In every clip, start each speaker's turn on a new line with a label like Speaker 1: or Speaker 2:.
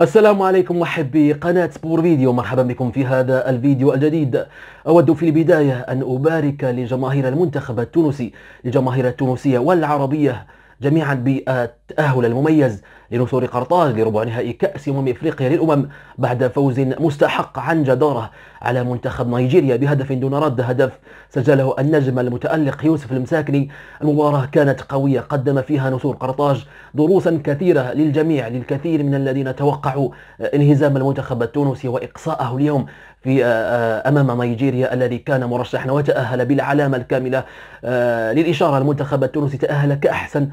Speaker 1: السلام عليكم محبي قناة سبور فيديو مرحبا بكم في هذا الفيديو الجديد أود في البداية أن أبارك لجماهير المنتخب التونسي لجماهير التونسية والعربية جميعا التأهل المميز لنصور قرطاج لربع نهائي كأس أمم إفريقيا للأمم بعد فوز مستحق عن جدارة على منتخب نيجيريا بهدف دون رد هدف سجله النجم المتألق يوسف المساكني المباراة كانت قوية قدم فيها نصور قرطاج دروسا كثيرة للجميع للكثير من الذين توقعوا انهزام المنتخب التونسي وإقصاءه اليوم في آه، آه، امام نيجيريا الذي كان مرشحا وتاهل بالعلامه الكامله آه، للاشاره المنتخب التونسي تاهل كاحسن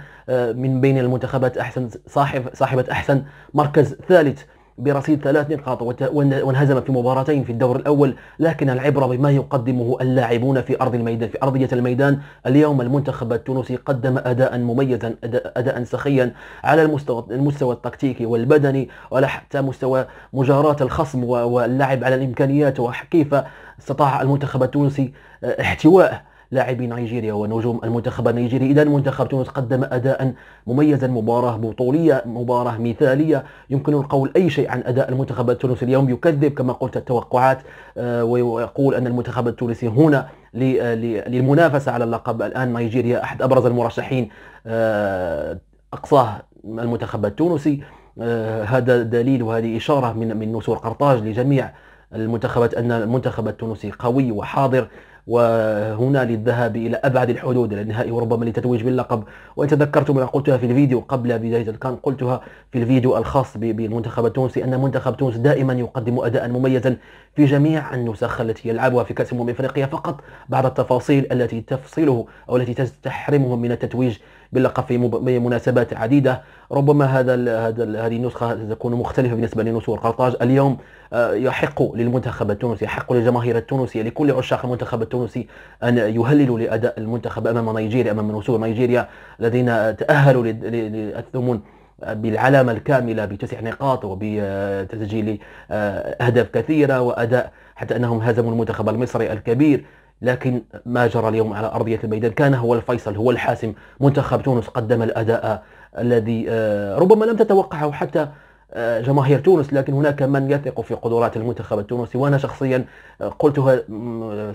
Speaker 1: من بين المنتخب منتخبات أحسن صاحب صاحبة أحسن مركز ثالث برصيد ثلاث نقاط وانهزم في مباراتين في الدور الأول لكن العبرة بما يقدمه اللاعبون في أرض الميدان في أرضية الميدان اليوم المنتخب التونسي قدم أداء مميزا أداء سخيا على المستوى, المستوى التكتيكي والبدني ولا حتى مستوى مجاراة الخصم واللعب على الإمكانيات وكيف استطاع المنتخب التونسي آه، احتوائه لاعبي نيجيريا ونجوم المنتخب النيجيري إذا منتخب تونس قدم أداء مميزا مباراة بطولية مباراة مثالية يمكن القول أي شيء عن أداء المنتخب التونسي اليوم يكذب كما قلت التوقعات آه، ويقول أن المنتخب التونسي هنا للمنافسة على اللقب الآن نيجيريا أحد أبرز المرشحين آه، أقصاه المنتخب التونسي آه، هذا دليل وهذه إشارة من من نسور قرطاج لجميع المنتخبات أن المنتخب التونسي قوي وحاضر وهنا للذهاب إلى أبعد الحدود الى النهائي وربما لتتويج باللقب وإن تذكرتم ما قلتها في الفيديو قبل بداية كان قلتها في الفيديو الخاص بالمنتخب التونسي أن منتخب تونس دائما يقدم أداء مميزا في جميع النسخ التي يلعبها في كأس أمم إفريقيا فقط بعض التفاصيل التي تفصله أو التي تحرمهم من التتويج باللقب في مناسبات عديده ربما هذا هذا هذه النسخه ستكون مختلفه بالنسبه لنسور قرطاج اليوم آه، يحق للمنتخب التونسي يحق للجماهير التونسيه لكل عشاق المنتخب التونسي ان يهللوا لاداء المنتخب امام نيجيريا امام نسور نيجيريا الذين تاهلوا ليثمون بالعلامة الكاملة بتسع نقاط وبتسجيل آه، أهداف كثيرة وأداء حتى أنهم هزموا المنتخب المصري الكبير لكن ما جرى اليوم على أرضية الميدان كان هو الفيصل هو الحاسم منتخب تونس قدم الأداء الذي آه، ربما لم تتوقعه حتى آه، جماهير تونس لكن هناك من يثق في قدرات المنتخب التونسي وانا شخصيا آه، قلتها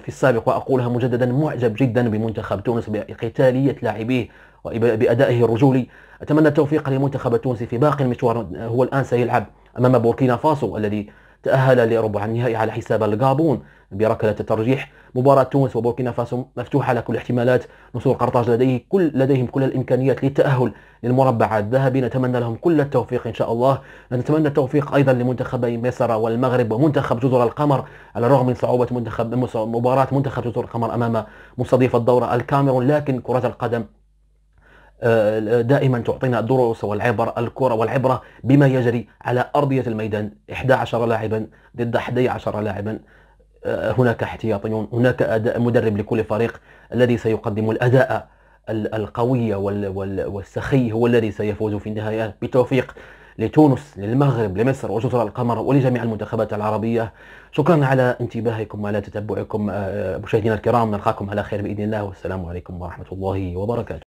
Speaker 1: في السابق واقولها مجددا معجب جدا بمنتخب تونس بقتاليه لاعبيه وبادائه الرجولي اتمنى التوفيق للمنتخب التونسي في باقي المشوار هو الان سيلعب امام بوركينا فاسو الذي تأهل لربع النهائي على حساب الغابون بركلة ترجيح مباراة تونس وبوركينا فاسو مفتوحة على كل الاحتمالات نصور قرطاج لديه كل لديهم كل الإمكانيات للتأهل للمربع الذهبي نتمنى لهم كل التوفيق إن شاء الله نتمنى التوفيق أيضا لمنتخبي مصر والمغرب ومنتخب جزر القمر على الرغم من صعوبة منتخب مباراة منتخب جزر القمر أمام مستضيف الدورة الكاميرون لكن كرة القدم آه، دائما تعطينا الدروس والعبر الكرة والعبرة بما يجري على أرضية الميدان 11 لاعبا ضد 11 لاعبا آه، هناك احتياطيون هناك أداء مدرب لكل فريق الذي سيقدم الأداء القوية والسخي هو الذي سيفوز في النهاية بتوفيق لتونس للمغرب لمصر وجزر القمر ولجميع المنتخبات العربية شكرا على انتباهكم وعلى تتبعكم آه، مشاهدينا الكرام نلقاكم على خير بإذن الله والسلام عليكم ورحمة الله وبركاته